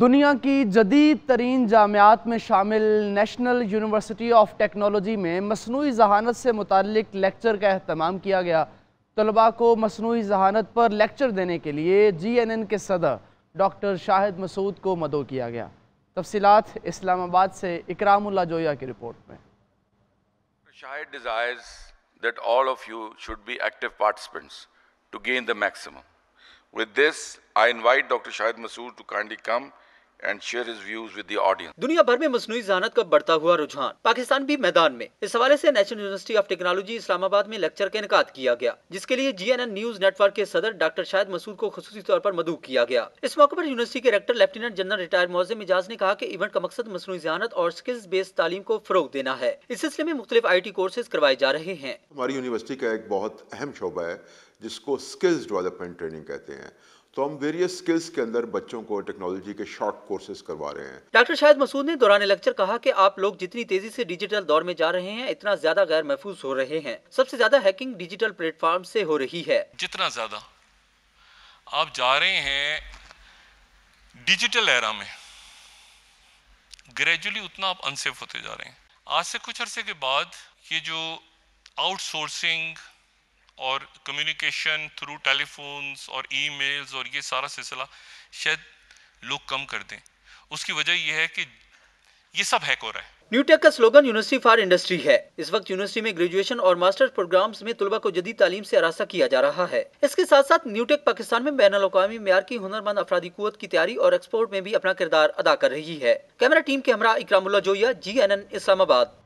दुनिया की जदीद तरीन जामियात में शामिल नेशनल यूनिवर्सिटी ऑफ टेक्नोलॉजी में मसनू जहानत से मुतक लेक्चर का अहतमाम किया गया तलबा को मसनू जहानत पर लेक्चर देने के लिए जी एन एन के सदर डॉक्टर शाहिद मसूद को मदो किया गया तफसीत इस्लामाबाद से इकरामुल्ला जोया की रिपोर्ट में Shahid to maximum With this, I invite Dr. Shahid Masood to kindly come and share his views with the audience दुनिया भर में मसनू जानत का बढ़ता हुआ रुझान पाकिस्तान भी मैदान में इस हवाले से national university of technology Islamabad में लेक्चर का इनका किया गया जिसके लिए G N N news network के सदर डॉक्टर शाहिद मसूद को खसूसी तौर पर मदू किया गया इस मौके पर यूनिवर्सिटी के रेक्टर लेफ्टिनेंट जनरल रिटायर मोजे मिजाज ने कहा की इवेंट का मकसद मसनू जहानत और स्किल्स बेस्ड तालीम को फरोग देना है इस सिलसिले में मुख्तलिफ आई टी कोर्सेज करवाए जा रहे हैं हमारी यूनिवर्सिटी का एक बहुत अहम शोबा है जिसको स्किल्स डेवलपमेंट ट्रेनिंग कहते हैं तो हम वेरियस स्किल्स के अंदर बच्चों को टेक्नोलॉजी के शॉर्ट कोर्सेज करवा रहे हैं डॉक्टर शाहिद मसूद ने दौरान लेक्चर कहा कि आप लोग जितनी तेजी से डिजिटल दौर में जा रहे हैं इतना ज्यादा गैर महफूज हो रहे हैं सबसे ज्यादा हैकिंग डिजिटल प्लेटफॉर्म से हो रही है जितना ज्यादा आप जा रहे हैं डिजिटल एरा में ग्रेजुअली उतना आप अनसेफ होते जा रहे हैं आज से कुछ अरसे के बाद ये जो आउटसोर्सिंग और कम्युनिकेशन थ्रू टेलीफोन्स और ईमेल्स और ये सारा सिलसिला शायद लोग कम कर दें उसकी वजह यह है कि ये सब हैक हो रहा है न्यूटेक का स्लोगन यूनिवर्सिटी फॉर इंडस्ट्री है इस वक्त यूनिवर्सिटी में ग्रेजुएशन और मास्टर प्रोग्राम्स में तुलबा को जदी तालीम से आरासा किया जा रहा है इसके साथ साथ न्यूटेक पाकिस्तान में बैन अवी मैार की हुनरमंद अफराधी कुत की तैयारी और एक्सपोर्ट में भी अपना किरदार अदा कर रही है कैमरा टीम के हमरा Ikramullah Zoya G N N Islamabad